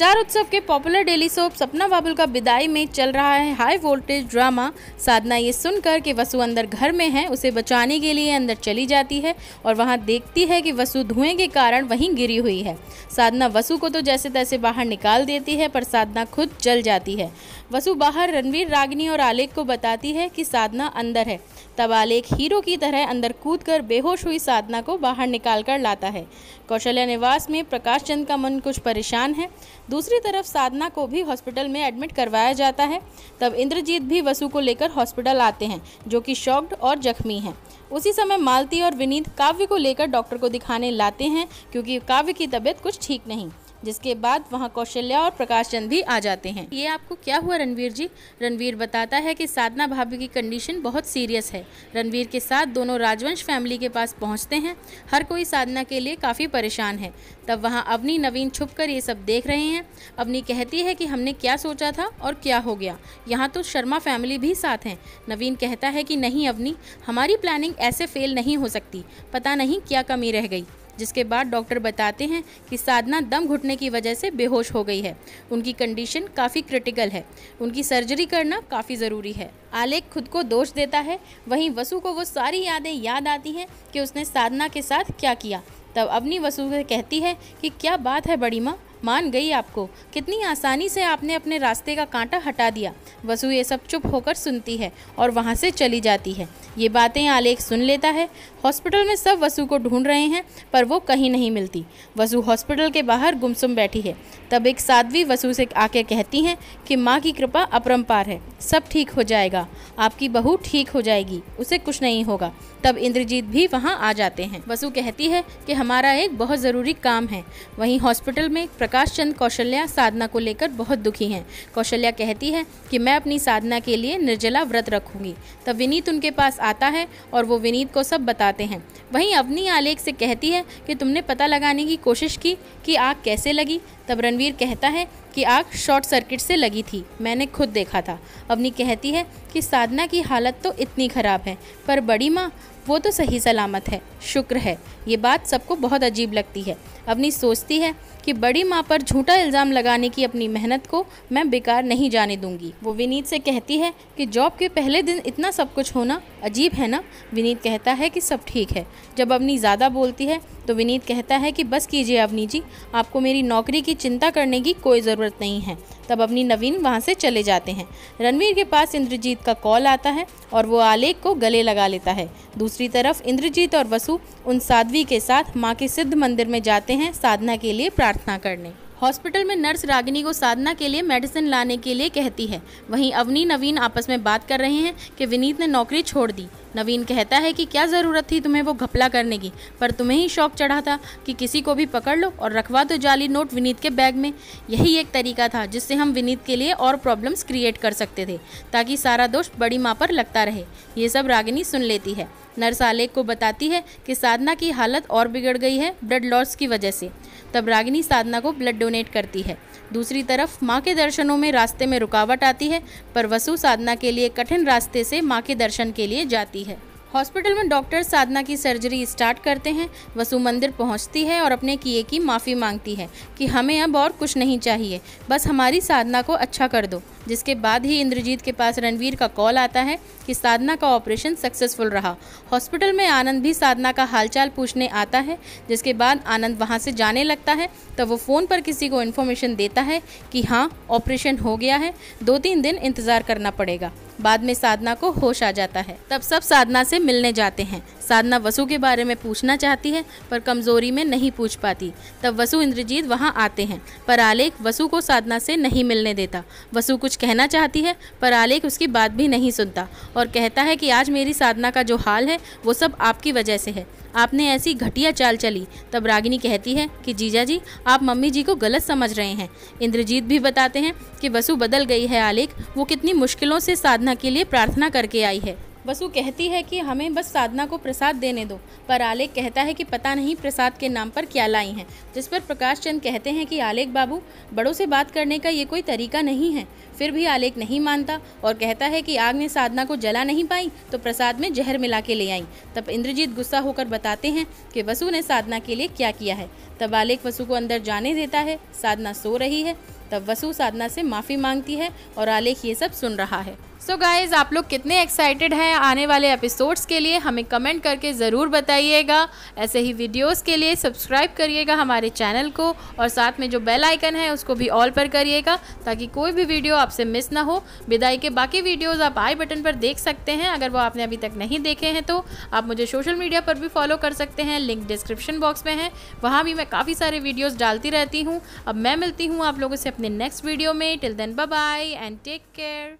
star उत्सव के popular daily soap सपना बाबुल का विदाई में चल रहा है हाई वोल्टेज ड्रामा साधना ये सुनकर कि वसु अंदर घर में है उसे बचाने के लिए अंदर चली जाती है और वहां देखती है कि वसु धुएं के कारण वहीं गिरी हुई है साधना वसु को तो जैसे तैसे बाहर निकाल देती है पर साधना खुद जल जाती है वसु बाहर रणवीर रागनी और आलेख को बताती है कि साधना अंदर है तबाल एक हीरो की तरह अंदर कूद कर बेहोश हुई साधना को बाहर निकाल कर लाता है कौशल्या निवास में प्रकाश चंद का मन कुछ परेशान है दूसरी तरफ साधना को भी हॉस्पिटल में एडमिट करवाया जाता है तब इंद्रजीत भी वसु को लेकर हॉस्पिटल आते हैं जो कि शॉक्ड और जख्मी हैं उसी समय मालती और विनीत काव्य को लेकर डॉक्टर को दिखाने लाते हैं क्योंकि काव्य की तबीयत कुछ ठीक नहीं जिसके बाद वहाँ कौशल्या और प्रकाश चंद भी आ जाते हैं ये आपको क्या हुआ रणवीर जी रणवीर बताता है कि साधना भाभी की कंडीशन बहुत सीरियस है रणवीर के साथ दोनों राजवंश फैमिली के पास पहुँचते हैं हर कोई साधना के लिए काफ़ी परेशान है तब वहाँ अवनी नवीन छुप कर ये सब देख रहे हैं अवनी कहती है कि हमने क्या सोचा था और क्या हो गया यहाँ तो शर्मा फैमिली भी साथ हैं नवीन कहता है कि नहीं अवनी हमारी प्लानिंग ऐसे फेल नहीं हो सकती पता नहीं क्या कमी रह गई जिसके बाद डॉक्टर बताते हैं कि साधना दम घुटने की वजह से बेहोश हो गई है उनकी कंडीशन काफ़ी क्रिटिकल है उनकी सर्जरी करना काफ़ी ज़रूरी है आलेख खुद को दोष देता है वहीं वसु को वो सारी यादें याद आती हैं कि उसने साधना के साथ क्या किया तब अवनी वसु कहती है कि क्या बात है बड़ी माँ मान गई आपको कितनी आसानी से आपने अपने रास्ते का कांटा हटा दिया वसु ये सब चुप होकर सुनती है और वहाँ से चली जाती है ये बातें आलेख सुन लेता है हॉस्पिटल में सब वसु को ढूंढ रहे हैं पर वो कहीं नहीं मिलती वसु हॉस्पिटल के बाहर गुमसुम बैठी है तब एक साध्वी वसु से आके कहती हैं कि माँ की कृपा अपरम्पार है सब ठीक हो जाएगा आपकी बहू ठीक हो जाएगी उसे कुछ नहीं होगा तब इंद्रजीत भी वहाँ आ जाते हैं वसु कहती है कि हमारा एक बहुत ज़रूरी काम है वहीं हॉस्पिटल में प्रकाश चंद कौशल्या साधना को लेकर बहुत दुखी हैं कौशल्या कहती है कि मैं अपनी साधना के लिए निर्जला व्रत रखूंगी तब विनीत उनके पास आता है और वो विनीत को सब बताते हैं वहीं अवनी आलेख से कहती है कि तुमने पता लगाने की कोशिश की कि आग कैसे लगी तब रणवीर कहता है कि आग शॉर्ट सर्किट से लगी थी मैंने खुद देखा था अवनी कहती है कि साधना की हालत तो इतनी ख़राब है पर बड़ी माँ वो तो सही सलामत है शुक्र है ये बात सबको बहुत अजीब लगती है अवनी सोचती है कि बड़ी माँ पर झूठा इल्ज़ाम लगाने की अपनी मेहनत को मैं बेकार नहीं जाने दूंगी वो विनीत से कहती है कि जॉब के पहले दिन इतना सब कुछ होना अजीब है ना विनीत कहता है कि सब ठीक है जब अवनी ज़्यादा बोलती है तो विनीत कहता है कि बस कीजिए अवनी जी आपको मेरी नौकरी की चिंता करने की कोई ज़रूरत ज़रूरत नहीं है तब अपनी नवीन वहाँ से चले जाते हैं रणवीर के पास इंद्रजीत का कॉल आता है और वो आलेख को गले लगा लेता है दूसरी तरफ इंद्रजीत और वसु उन साध्वी के साथ माँ के सिद्ध मंदिर में जाते हैं साधना के लिए प्रार्थना करने हॉस्पिटल में नर्स रागिनी को साधना के लिए मेडिसिन लाने के लिए कहती है वहीं अवनी नवीन आपस में बात कर रहे हैं कि विनीत ने नौकरी छोड़ दी नवीन कहता है कि क्या ज़रूरत थी तुम्हें वो घपला करने की पर तुम्हें ही शौक चढ़ा था कि किसी को भी पकड़ लो और रखवा दो जाली नोट विनीत के बैग में यही एक तरीका था जिससे हम विनीत के लिए और प्रॉब्लम्स क्रिएट कर सकते थे ताकि सारा दोष बड़ी माँ पर लगता रहे ये सब रागिनी सुन लेती है नर्स आलेख को बताती है कि साधना की हालत और बिगड़ गई है ब्लड लॉस की वजह से तब रागिनी साधना को ब्लड डोनेट करती है दूसरी तरफ माँ के दर्शनों में रास्ते में रुकावट आती है पर वसु साधना के लिए कठिन रास्ते से माँ के दर्शन के लिए जाती है जाती है हॉस्पिटल में डॉक्टर साधना की सर्जरी स्टार्ट करते हैं वसु मंदिर पहुंचती है और अपने किए की माफ़ी मांगती है कि हमें अब और कुछ नहीं चाहिए बस हमारी साधना को अच्छा कर दो जिसके बाद ही इंद्रजीत के पास रणवीर का कॉल आता है कि साधना का ऑपरेशन सक्सेसफुल रहा हॉस्पिटल में आनंद भी साधना का हालचाल पूछने आता है जिसके बाद आनंद वहाँ से जाने लगता है तो वो फ़ोन पर किसी को इन्फॉर्मेशन देता है कि हाँ ऑपरेशन हो गया है दो तीन दिन इंतज़ार करना पड़ेगा बाद में साधना को होश आ जाता है तब सब साधना से मिलने जाते हैं साधना वसु के बारे में पूछना चाहती है पर कमजोरी में नहीं पूछ पाती तब वसु इंद्रजीत वहाँ आते हैं पर आलेख वसु को साधना से नहीं मिलने देता वसु कुछ कहना चाहती है पर आलेख उसकी बात भी नहीं सुनता और कहता है कि आज मेरी साधना का जो हाल है वो सब आपकी वजह से है आपने ऐसी घटिया चाल चली तब रागिनी कहती है कि जीजा जी आप मम्मी जी को गलत समझ रहे हैं इंद्रजीत भी बताते हैं कि वसु बदल गई है आलेख वो कितनी मुश्किलों से साधना के लिए प्रार्थना करके आई है वसु कहती है कि हमें बस साधना को प्रसाद देने दो पर आलेख कहता है कि पता नहीं प्रसाद के नाम पर क्या लाई हैं जिस पर प्रकाश चंद कहते हैं कि आलेख बाबू बड़ों से बात करने का ये कोई तरीका नहीं है फिर भी आलेख नहीं मानता और कहता है कि आग ने साधना को जला नहीं पाई तो प्रसाद में जहर मिला के ले आई तब इंद्रजीत गुस्सा होकर बताते हैं कि वसु ने साधना के लिए क्या किया है तब आलेख वसु को अंदर जाने देता है साधना सो रही है तब वसु साधना से माफ़ी मांगती है और आलेख ये सब सुन रहा है सो so गाइज़ आप लोग कितने एक्साइटेड हैं आने वाले एपिसोड्स के लिए हमें कमेंट करके ज़रूर बताइएगा ऐसे ही वीडियोस के लिए सब्सक्राइब करिएगा हमारे चैनल को और साथ में जो बेल आइकन है उसको भी ऑल पर करिएगा ताकि कोई भी वीडियो आपसे मिस ना हो विदाई के बाकी वीडियोज़ आप आई बटन पर देख सकते हैं अगर वो आपने अभी तक नहीं देखे हैं तो आप मुझे सोशल मीडिया पर भी फॉलो कर सकते हैं लिंक डिस्क्रिप्शन बॉक्स में है वहाँ भी मैं काफ़ी सारे वीडियोज़ डालती रहती हूँ अब मैं मिलती हूँ आप लोगों से अपने नेक्स्ट वीडियो में till then bye and take care